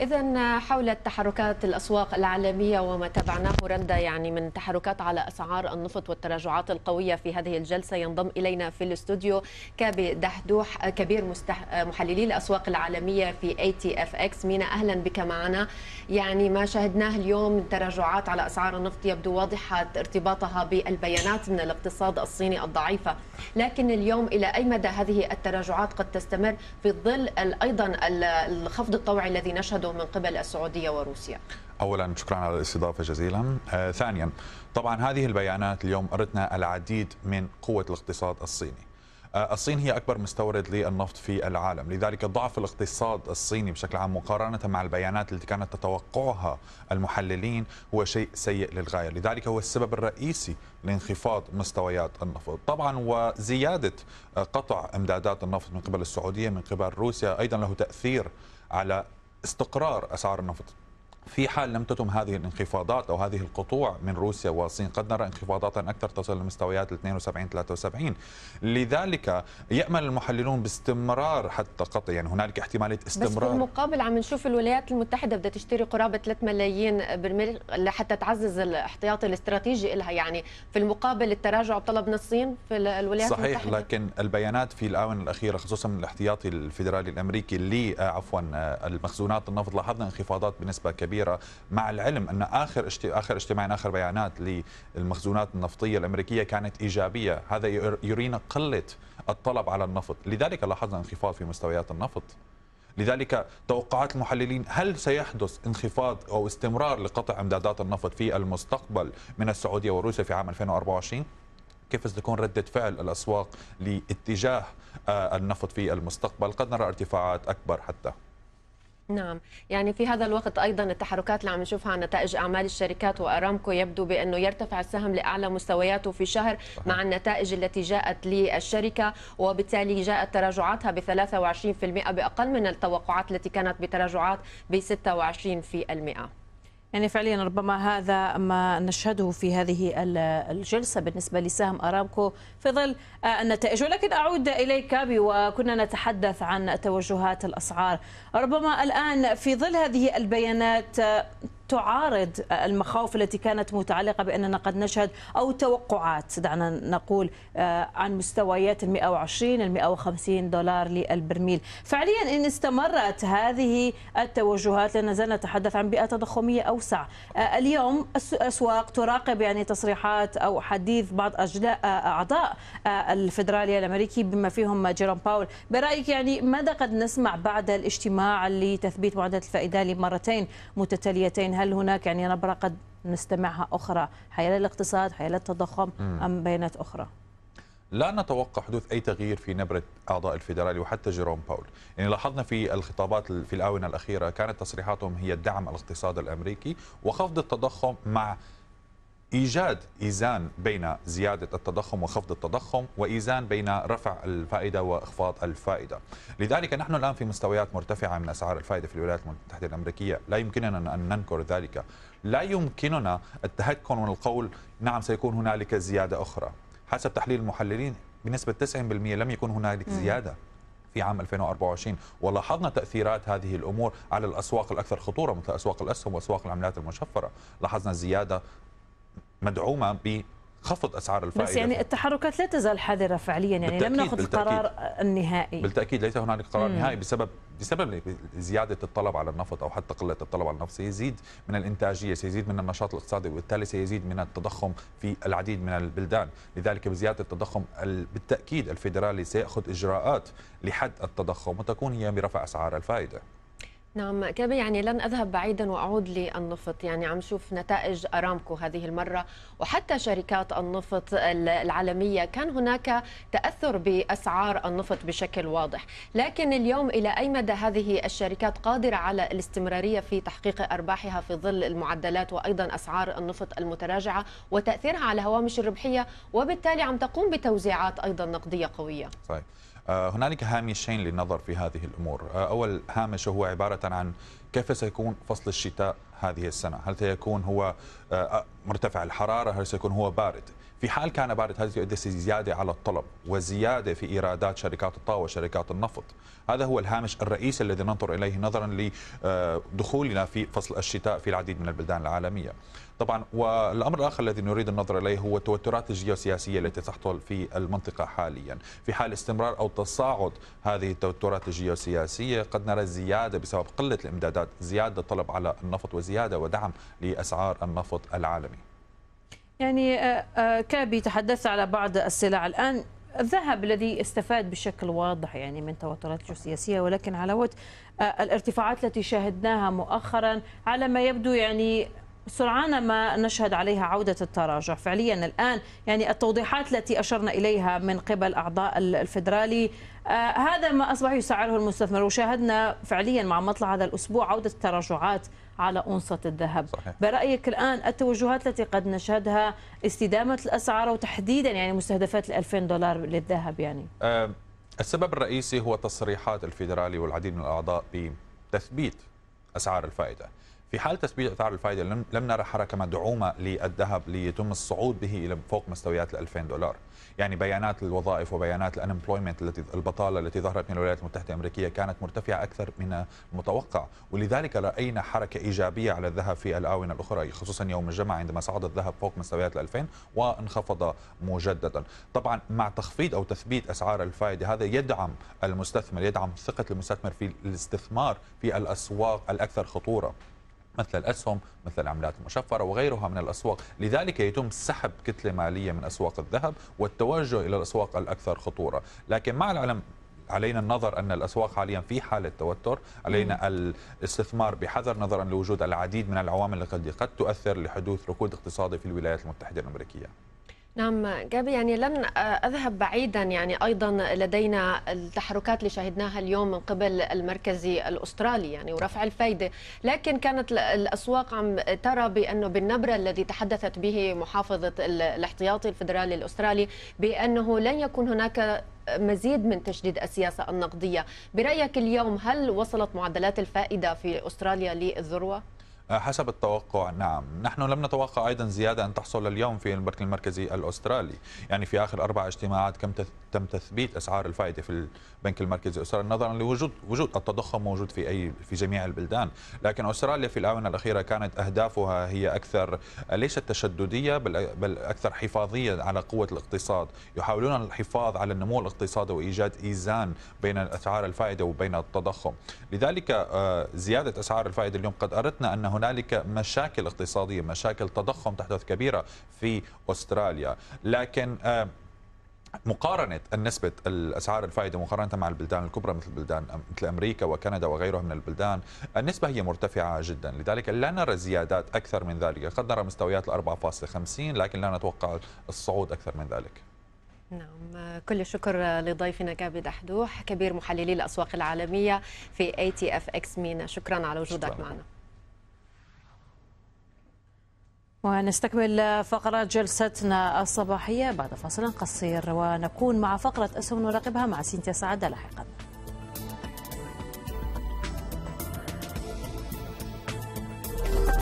إذا حول التحركات الأسواق العالمية وما تابعناه رندا يعني من تحركات على أسعار النفط والتراجعات القوية في هذه الجلسة ينضم إلينا في الاستوديو كابي دحدوح كبير مستح... محللي الأسواق العالمية في اي تي اف اكس مينا أهلا بك معنا يعني ما شاهدناه اليوم من تراجعات على أسعار النفط يبدو واضحة ارتباطها بالبيانات من الاقتصاد الصيني الضعيفة لكن اليوم إلى أي مدى هذه التراجعات قد تستمر في ظل أيضا الخفض الطوعي الذي نشهده عنده من قبل السعودية وروسيا أولا شكرا على الاستضافة جزيلا آه ثانيا طبعا هذه البيانات اليوم أردنا العديد من قوة الاقتصاد الصيني آه، الصين هي أكبر مستورد للنفط في العالم لذلك ضعف الاقتصاد الصيني بشكل عام مقارنة مع البيانات التي كانت تتوقعها المحللين هو شيء سيء للغاية لذلك هو السبب الرئيسي لانخفاض مستويات النفط طبعا وزيادة آه، قطع إمدادات النفط من قبل السعودية من قبل روسيا أيضا له تأثير على استقرار اسعار النفط في حال لم تتم هذه الانخفاضات او هذه القطوع من روسيا والصين قد نرى انخفاضات اكثر تصل لمستويات 72 73 لذلك يامل المحللون باستمرار حتى قطع يعني هنالك احتماليه استمرار بس بالمقابل عم نشوف الولايات المتحده بدها تشتري قرابه 3 ملايين برميل لحتى تعزز الاحتياطي الاستراتيجي لها يعني في المقابل التراجع بطلب من الصين في الولايات صحيح المتحده صحيح لكن البيانات في الاونه الاخيره خصوصا من الاحتياطي الفيدرالي الامريكي اللي آه، عفوا آه، المخزونات النفط لاحظنا انخفاضات بنسبه كبيره كبيره مع العلم ان اخر اخر اجتماع اخر بيانات للمخزونات النفطيه الامريكيه كانت ايجابيه هذا يرينا قله الطلب على النفط لذلك لاحظنا انخفاض في مستويات النفط لذلك توقعات المحللين هل سيحدث انخفاض او استمرار لقطع امدادات النفط في المستقبل من السعوديه وروسيا في عام 2024 كيف ستكون ردة فعل الأسواق لاتجاه آه، النفط في المستقبل قد نرى ارتفاعات أكبر حتى نعم يعني في هذا الوقت أيضا التحركات اللي عم نشوفها عن نتائج أعمال الشركات وأرامكو يبدو بأنه يرتفع السهم لأعلى مستوياته في شهر مع النتائج التي جاءت للشركة وبالتالي جاءت تراجعاتها ب 23% بأقل من التوقعات التي كانت بتراجعات ب 26% يعني فعليا ربما هذا ما نشهده في هذه الجلسة بالنسبة لسهم أرامكو في ظل آه، النتائج ولكن أعود إليك كابي وكنا نتحدث عن توجهات الأسعار ربما الآن في ظل هذه البيانات آه، تعارض المخاوف التي كانت متعلقة بأننا قد نشهد أو توقعات دعنا نقول آه، عن مستويات ال 120 ال 150 دولار للبرميل فعليا إن استمرت هذه التوجهات زلنا نتحدث عن بيئة تضخمية أوسع آه، اليوم الأسواق تراقب يعني تصريحات أو حديث بعض آه، أعضاء الفدرالية الأمريكي بما فيهم جيروم باول برأيك يعني ماذا قد نسمع بعد الاجتماع لتثبيت معدلات الفائدة لمرتين متتاليتين هل هناك يعني نبرة قد نستمعها أخرى حيال الاقتصاد حيال التضخم أم بيانات أخرى لا نتوقع حدوث اي تغيير في نبره اعضاء الفيدرالي وحتى جيروم باول، يعني لاحظنا في الخطابات في الاونه الاخيره كانت تصريحاتهم هي دعم الاقتصاد الامريكي وخفض التضخم مع ايجاد ايزان بين زياده التضخم وخفض التضخم وايزان بين رفع الفائده واخفاض الفائده. لذلك نحن الان في مستويات مرتفعه من اسعار الفائده في الولايات المتحده الامريكيه، لا يمكننا ان ننكر ذلك. لا يمكننا التهكم والقول نعم سيكون هنالك زياده اخرى. حسب تحليل المحللين بنسبه 90% لم يكن هنالك زياده. في عام 2024 ولاحظنا تأثيرات هذه الأمور على الأسواق الأكثر خطورة مثل أسواق الأسهم وأسواق العملات المشفرة لاحظنا زيادة مدعومه بخفض اسعار الفائده بس يعني التحركات لا تزال حذره فعليا يعني لم ناخذ القرار النهائي بالتاكيد ليس هنالك قرار نهائي بسبب بسبب زياده الطلب على النفط او حتى قله الطلب على النفط سيزيد من الانتاجيه سيزيد من النشاط الاقتصادي وبالتالي سيزيد من التضخم في العديد من البلدان لذلك بزياده التضخم بالتاكيد الفيدرالي سياخذ اجراءات لحد التضخم وتكون هي برفع اسعار الفائده نعم كابي يعني لن أذهب بعيدا وأعود للنفط يعني عم شوف نتائج أرامكو هذه المرة وحتى شركات النفط العالمية كان هناك تأثر بأسعار النفط بشكل واضح لكن اليوم إلى أي مدى هذه الشركات قادرة على الاستمرارية في تحقيق أرباحها في ظل المعدلات وأيضا أسعار النفط المتراجعة وتأثيرها على هوامش الربحية وبالتالي عم تقوم بتوزيعات أيضا نقدية قوية صحيح. آه، هنالك هامشين للنظر في هذه الأمور آه، أول هامش هو عبارة عن كيف سيكون فصل الشتاء هذه السنة هل سيكون هو آه، مرتفع الحرارة هل سيكون هو بارد في حال كان بارد هذا تؤدي زيادة على الطلب وزيادة في إيرادات شركات الطاقة وشركات النفط هذا هو الهامش الرئيسي الذي ننظر إليه نظرا لدخولنا في فصل الشتاء في العديد من البلدان العالمية طبعا والامر الاخر الذي نريد النظر اليه هو التوترات الجيوسياسيه التي تحصل في المنطقه حاليا، في حال استمرار او تصاعد هذه التوترات الجيوسياسيه قد نرى زياده بسبب قله الامدادات، زياده طلب على النفط وزياده ودعم لاسعار النفط العالمي. يعني آه، آه، كابي تحدثت على بعض السلع الان الذهب الذي استفاد بشكل واضح يعني من توترات جيوسياسيه ولكن على آه، الارتفاعات التي شاهدناها مؤخرا على ما يبدو يعني سرعان ما نشهد عليها عودة التراجع فعليا الآن يعني التوضيحات التي أشرنا إليها من قبل أعضاء الفدرالي آه، هذا ما أصبح يسعره المستثمر وشاهدنا فعليا مع مطلع هذا الأسبوع عودة التراجعات على أنصة الذهب صحيح. برأيك الآن التوجهات التي قد نشهدها استدامة الأسعار وتحديدا يعني مستهدفات 2000 دولار للذهب يعني آه، السبب الرئيسي هو تصريحات الفيدرالي والعديد من الأعضاء بتثبيت أسعار الفائدة في حال تثبيت اسعار الفائدة لم, لم نرى حركة مدعومة للذهب ليتم الصعود به إلى فوق مستويات ال 2000 دولار يعني بيانات الوظائف وبيانات الانبلويمنت التي البطالة التي ظهرت من الولايات المتحدة الأمريكية كانت مرتفعة أكثر من المتوقع ولذلك رأينا حركة إيجابية على الذهب في الآونة الأخرى خصوصا يوم الجمعة عندما صعد الذهب فوق مستويات ال 2000 وانخفض مجددا طبعا مع تخفيض أو تثبيت أسعار الفائدة هذا يدعم المستثمر يدعم ثقة المستثمر في الاستثمار في الأسواق الأكثر خطورة مثل الأسهم مثل العملات المشفرة وغيرها من الأسواق لذلك يتم سحب كتلة مالية من أسواق الذهب والتوجه إلى الأسواق الأكثر خطورة لكن مع العلم علينا النظر ان الاسواق حاليا في حاله توتر، علينا الاستثمار بحذر نظرا لوجود العديد من العوامل التي قد تؤثر لحدوث ركود اقتصادي في الولايات المتحده الامريكيه. نعم جابي يعني لن أذهب بعيدا يعني أيضا لدينا التحركات اللي شاهدناها اليوم من قبل المركزي الأسترالي يعني ورفع الفايدة لكن كانت الأسواق عم ترى بأنه بالنبرة الذي تحدثت به محافظة الاحتياطي الفدرالي الأسترالي بأنه لن يكون هناك مزيد من تشديد السياسة النقدية برأيك اليوم هل وصلت معدلات الفائدة في أستراليا للذروة؟ حسب التوقع نعم نحن لم نتوقع أيضا زيادة أن تحصل اليوم في البنك المركزي الأسترالي يعني في آخر أربع اجتماعات كم تم تثبيت أسعار الفائدة في البنك المركزي الأسترالي نظرا لوجود وجود التضخم موجود في أي في جميع البلدان لكن أستراليا في الآونة الأخيرة كانت أهدافها هي أكثر ليست تشددية بل, بل أكثر حفاظية على قوة الاقتصاد يحاولون الحفاظ على النمو الاقتصادي وإيجاد إيزان بين أسعار الفائدة وبين التضخم لذلك آه، زيادة أسعار الفائدة اليوم قد أردنا أنه هنالك مشاكل اقتصادية مشاكل تضخم تحدث كبيرة في أستراليا لكن آه، مقارنة نسبة الأسعار الفائدة مقارنة مع البلدان الكبرى مثل بلدان مثل أمريكا وكندا وغيرها من البلدان النسبة هي مرتفعة جدا لذلك لا نرى زيادات أكثر من ذلك قد نرى مستويات الأربعة فاصلة خمسين لكن لا نتوقع الصعود أكثر من ذلك نعم كل الشكر لضيفنا كابد أحدوح كبير محللي الأسواق العالمية في ATFX مينا شكرا على وجودك شكرا. معنا ونستكمل فقرة جلستنا الصباحية بعد فاصل قصير ونكون مع فقرة أسهم نراقبها مع سينتيا سعد لاحقاً